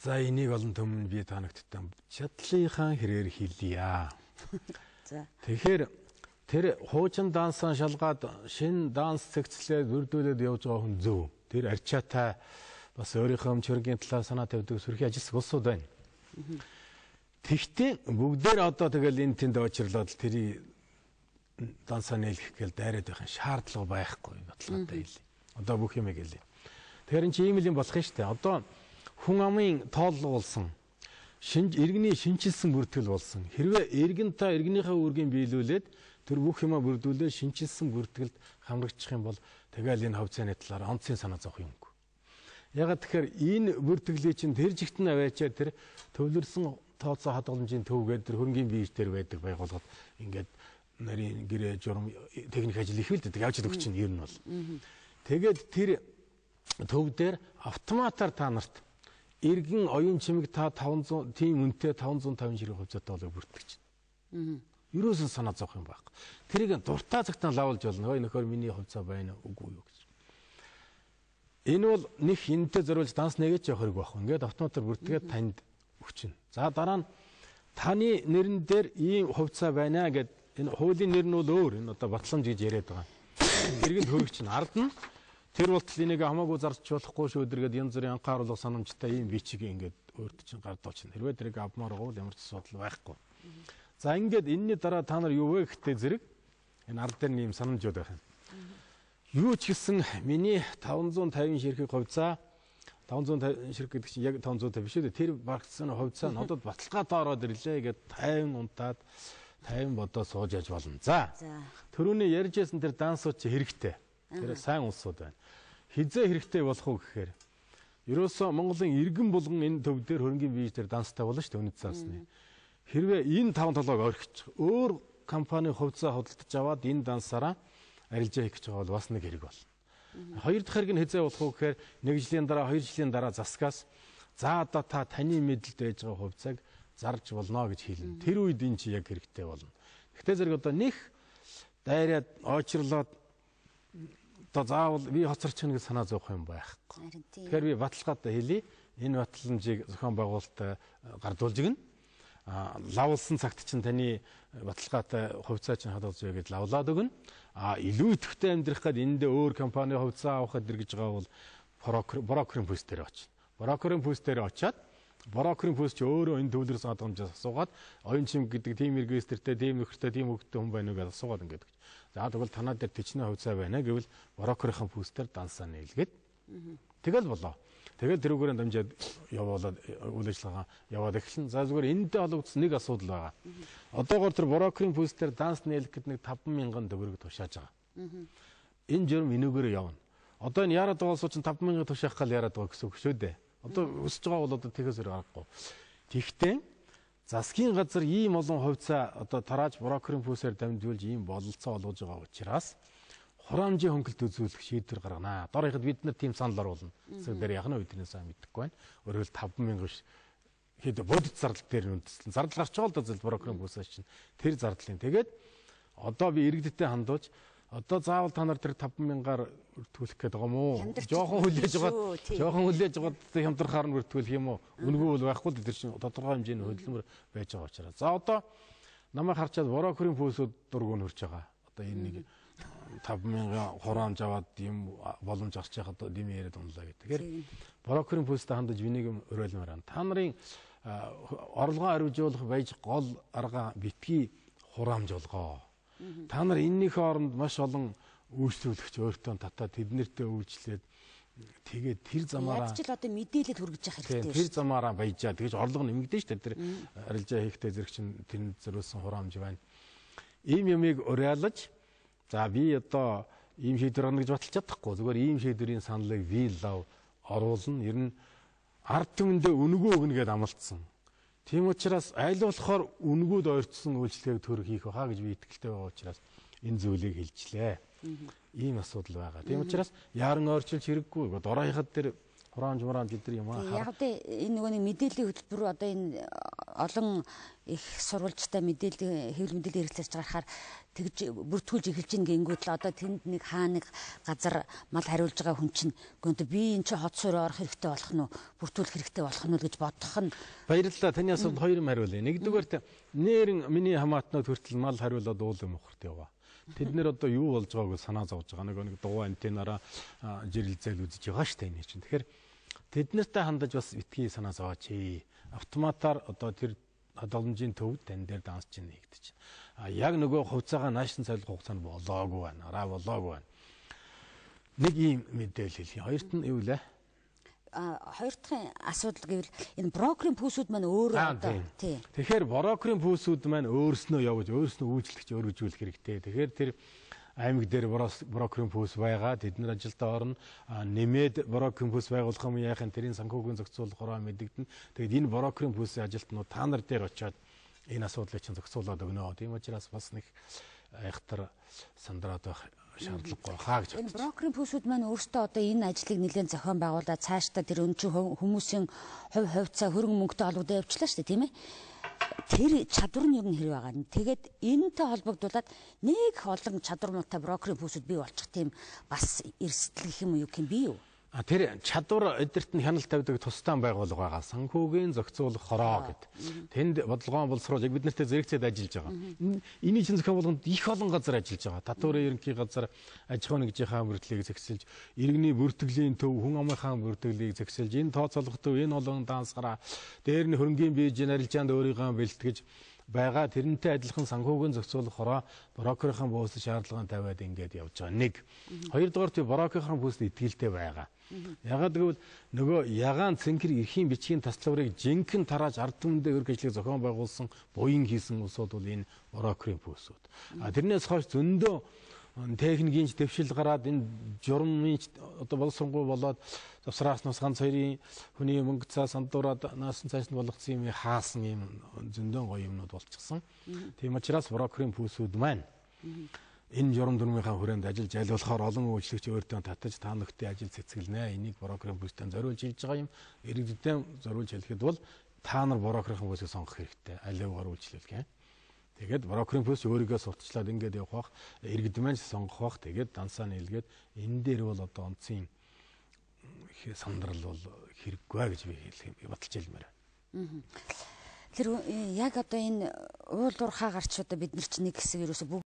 За энийг олон түмэн би танагдтан чадлынхаа хэрээр хэлье. За. Тэгэхээр тэр хуучин дансаа шалгаад шин данс цэгцлээ үрдүүлээд явж байгаа хүн зөв. Тэр арчаатай бас өөрийнхөө чөргийн талаар санаа тавьдаг сөрхий ажилсаг улсууд байна. Тэгтээ бүгдээр одоо тэгэл эн тэнд очирлоод тэрий дансаа нээлгэх гээл дайраад байх шаардлага байхгүй баталгаатай хэлээ. Одоо бүх юм хэлээ. Тэгэхээр энэ чи ийм л юм болох юм шүү дээ. Одоо хүн амын тоол болсон шинж иргэний шинчилсэн бүртгэл болсон. Хэрвээ иргэн та иргэнийхээ үүргийг биелүүлээд тэр бүх юма бүрдүүлээд шинчилсэн бүртгэлд хамрагдчих юм бол тэгэл энэ хөвцөний талаар онцгийн санаа зовх юм. Ягаад тэгэхээр энэ бүртгэлийг чинь тэр жигт нь аваачаа тэр төвлөрсөн тооцоо хадгаламжийн төвгээд тэр хөрөнгөний бийж дээр байдаг байгууллагад ингээд нарийн гэрээ журам техник ажил ихэлдэг явж идэг чинь ер нь бол. Тэгээд тэр төв дээр автоматар та нарт Иргэн оюун чимэг та 500 тийм үнэтэй 550 ширхэг хувьцаатай болыг бүртгэж байна. Аа. Юусэн санаа зовх юм баг. Тэрийг дуртай цагтаа лавлж болно. Ой нөхөр миний хувьцаа байна үгүй юу гэж. Энэ бол нэг хинтэй зориулж данс нэгэж явах хэрэг баг. Ингээд автоматар бүртгээд танд өгчин. За дараа нь таны нэрэн дээр ийм хувьцаа байна гэд энэ хуулийн нэр нь бол өөр. Энэ одоо батламж гэж яриад байгаа. Иргэнд хөрөгч нь ард нь Тэр болтол энийг хамаагүй зарч болохгүй шүү дэргэд янз бүрийн анхааруулга санамжтай ийм бичиг ингээд өөрт чинь гард болчихно. Хэрвээ тэрийг авмаар бол ямар ч асуудал байхгүй. За ингээд энэний дараа та нар юу вэ гэхдээ зэрэг энэ ард дээр нэм санамжууд байх юм. Юу ч гэсэн миний 550 ширхэг хувьцаа 550 ширхэг гэдэг чинь яг 550 биш үү? Тэр багцсан хувьцаа нь одод баталгаатай ороод ирлээ гэд 50 унтаад 50 бодоо сууж яж болно. За. Төрөүний ярьжсэн тэр дансууд чи хэрэгтэй. Тэр сайн улсууд байна. Хизээ хэрэгтэй болох уу гэхээр ерөөсөө Монголын иргэн булган энэ төв дээр хөрөнгөний виз дээр данстай болно шүү дээ үнэт заасны. Хэрвээ энэ таван толгойг орхичих өөр компани хувьцаа худалдаж аваад энэ дансаараа арилжаа хийх гэж байгаа бол бас нэг хэрэг болно. Хоёр дахь хэрэг нь хизээ болох уу гэхээр нэг жилийн дараа хоёр жилийн дараа засгаас за одоо та таны мэдэлд байж байгаа хувьцааг зарж болно гэж хэлнэ. Тэр үед энэ чи яг хэрэгтэй болно. Гэхдээ зэрэг одоо нэх дайраад очрлоод Одоо заавал би хоцорч чинь гэж санаа зовх юм байхгүй. Тэгэхээр би баталгаатай хэлий. Энэ батламжийг зохион байгуулалт э, гардуулж гин. А лавлсан цагт чинь таны баталгаатай хувьцаа чинь хадгалж байгаа гэж лавлаад өгнө. А илүү идэвхтэй амьдрах гад эндээ өөр компани хувьцаа авах гэж байгаа бол брокерийн пүүс дээр очно. Брокерийн пүүс дээр очиад брокерын хөлсч өөрөө энэ төвлөрс адамжаас асуугаад оюун чим гэдэг тийм регистртэй, тийм нөхөртэй, тийм өгдөлтэй хүн байна уу гэж асуугаад ингээд. За тэгвэл танаа дээр төчнөө хувьцаа байна гэвэл брокерийн хөлсдөр дансаа нийлгээд тэгэл болоо. Тэгэл тэрүүгээр дамжаад явуулаад үйл ажиллагаа яваад эхэлсэн. За зүгээр энэтэй холбогдсон нэг асуудал байгаа. Одоогоор тэр брокерийн пүүстээр данс нээлэх гэдэг нэг 50000 төгрөг тушааж байгаа. Энэ журм энүүгээр явна. Одоо энэ яраад байгаа суучсан 50000 тушаах гал яраад байгаа гэсэн үг шүү дээ. Одоо өсөж байгаа бол одоо тэхээс өөр аргагүй. Тэгтээ засгийн газар ийм олон хувьцаа одоо тарааж брокерийн пүүсээр дамжуулж ийм бололцоо олгож байгаа учраас хураамжийн хөнгөлт үзүүлэх шийдвэр гарганаа. Дор яхад бид нар тийм санал оруулна. Зөв дээр яхна бидний сайн мэдэхгүй байна. Өөрөөр 5000 ш хэд бодит зардал дээр үндэслэн зардал гарч байгаа л да зөв брокерийн пүүсээс чинь тэр зардлын. Тэгээд одоо би иргэдтэй хандууч Одоо заавал та нар тэр 50000-аар өртгүүлэх гээд байгаа мó. Жохон хүлээж байгаа. Жохон хүлээж байгаа хямдрахаар нь өртгүүлэх юм уу? Үнгүй бол байхгүй л тэр чинь тодорхой хэмжээний хөдөлмөр байж байгаа учраас. За одоо намайг харчаад ворокрын пүүсүүд дург нь хөрж байгаа. Одоо энэ нэг 50000 хураамж аваад юм боломж гарч яхад одоо дэм яриад унлаа гэдэг. Тэгэхээр ворокрын пүүстэй хандаж энийг юм уриалмаар байна. Та нарын орлогоо арвижуулах байж гол арга битгий хураамж болгоо Та нар энэнийх хооронд маш олон үйлчлүүлэгч өөртөө татаад тэднэртээ үйлчлээд тэгээд тэр замаараа ядчил одоо мэдээлэл хүргэж явах хэрэгтэй. Тэр замаараа баяжаа. Тэгэж орлого нэмэгдэн штэ тэр арилжаа хийхдээ зэрэг чин тэнд зориулсан хураамж байна. Ийм ямыг уриалж за би одоо ийм шийдвэр гаргана гэж баталж чадахгүй. Зүгээр ийм шийдвэрийн саналыг we love оруулна. Ер нь ард түмэндээ үнгөө өгнө гэдээ амлалтсан. Тийм учраас аль болохоор үнгүүд ойрцсон үйлчлэгийг төр хийх баха гэж би итгэлтэй байгаа учраас энэ зүйлийг хэлжлээ. Ийм асуудал байгаа. Тийм учраас яран ойрчилж хэрэггүй. Дороо хахад тэр хураан жураан гэдэг юм аа. Яг тэ энэ нөгөө нэг мэдээллийн хөтөлбөр одоо энэ олон их сурвалжтай мэдээлэл хэвлэл мэдээлэл хэрэглэж гаргахаар тэгж бүртгүүлж эхэлж байгаа гингүүд л одоо тэнд нэг хаа нэг газар мал хариулж байгаа хүн чинь гэнэ би эн чинь хот суурь орох хэрэгтэй болох нь бүртгүүлэх хэрэгтэй болох нь гэж бодох нь баярлалаа таны асуулт хоёр юм хариулъя нэгдүгээр нээрэн миний хамаатнууд хүртэл мал хариулаад уул юм ухрт яваа Тэд нэр одоо юу болж байгааг санаа зовж байгаа. Нэг нэг дугуй антенаараа жирэлзэл үзэж байгаа шүү дээ энэ чинь. Тэгэхээр Тэднэртэй хандаж бас битгий санаа зовооч. Э, автоматар одоо тэр одолмжийн төвд тань дээр данс чинь хийгдэж байна. А яг нөгөө хувьцаагаа наашин солих хугацаанд болоогүй байна. Араа болоогүй байна. Нэг ийм мэдээлэл хэлье. Хоёрт нь юу вэ? хоёр дахь асуудал гэвэл энэ брокерийн пүүсүүд маань өөр одоо тий. Тэгэхээр брокерийн пүүсүүд маань өөрснөө явж, өөрснөө үйлчлэгч өргөжүүлэх хэрэгтэй. Тэгэхээр тэр аймаг дээр брокерийн пүүс байгаа. Тэднэр ажилдаа орно. Нэмээд брокерийн пүүс байгуулах юм яах вэ? Тэрийн санхүүгийн зохицуулалт мэдэгдэн. Тэгэд энэ брокерийн пүүсийн ажилтнууд та нар дээр очиад энэ асуудлыг чинь зохицуулаад өгнө. Тийм учраас бас нэг айхтар сандраад байх шаардлагагүй хаа гэж бодчих. Брокерийн пүүшүүд маань өөрсдөө одоо энэ ажлыг нэлээд зохион байгуулаад цаашдаа тэр өнчин хүмүүсийн хувь хувьцаа хөрөнгө мөнгөтэй холбоотой явуулчлаа шүү дээ, тийм ээ тэр чадвар нь ер нь хэрэг байгаа. Тэгээд энэтэй холбогдуулаад нэг олон чадвар муутай брокерийн бүсэд бий болчих тийм бас эрсдэл гэх юм уу юу гэх юм бий юу? тэр чадвар эдэрт нь хяналт тавьдаг тусдаа байгуулга байгаа. Санхүүгийн зохицуулах хороо гэд. Тэнд бодлогоон боловсруулж бид нарт зэрэгцээд ажиллаж байгаа. Эний чинь зохион байгуулалтанд их олон газар ажиллаж байгаа. Татварын ерөнхий газар аж ахуйн нэгжийнхаа бүрдлийг зэгсэлж, иргэний бүртгэлийн төв, хүн амынхаа бүртгэлийг зэгсэлж, энэ тооцоолох төв, энэ олон дансгараа, дээр нь хөрөнгөний бие жинарлжаанд өөрийгөө бэлтгэж байгаа тэрнтэй адилхан санхүүгийн зохицуулахороо брокерийн бөөс шаардлагаан тавиад ингээд явж байгаа. Нэг. Хоёрдугаар тий брокерийн бөөсөд итгэлтэй байгаа. Ягаад гэвэл нөгөө ягаан цэнхэр эрхийн бичгийн таславрыг жинхэнэ тарааж ард түмэндээ өрг ажлыг зохион байгуулсан буян хийсэн улсууд бол энэ брокерийн бөөсүүд. А тэрнээс хойш зөндөө техникийн ч дэвшил гараад энэ журмын одоо боловсронгуй болоод завсрааснаас ганц хоёрын хүний мөнгө цаас андуураад наасан цааш нь болгоцсон юм хаасан юм зөндөн гоё юмнууд болчихсон. Тийм учраас брокерийн пүүсүүд маань энэ журам дүрмийнхаа хүрээнд ажиллаж аль болохоор олон үйлчлэгч өөртөө татаж та нөхдөд ажил цэцгэлнэ. Энийг брокерийн пүүстэй зориулж хийж байгаа юм. Иргэдтэй зориулж хэлэхэд бол та нар брокерийн пүүсийг сонгох хэрэгтэй. Аливаагаар үйлчлүүлгээ. Тэгээд брокерийн плюс өөрийгөө сурталчлаад ингээд явах бах, иргэд маань сонгох бах. Тэгээд дансаа нийлгээд энэ дээр бол одоо онцгийн сандрал бол хэрэггүй гэж би хэлэх юм баталж хэлмээр. Тэр яг одоо энэ уул уурхаа гарч одоо бид нар чинь нэг хэсэг ерөөсө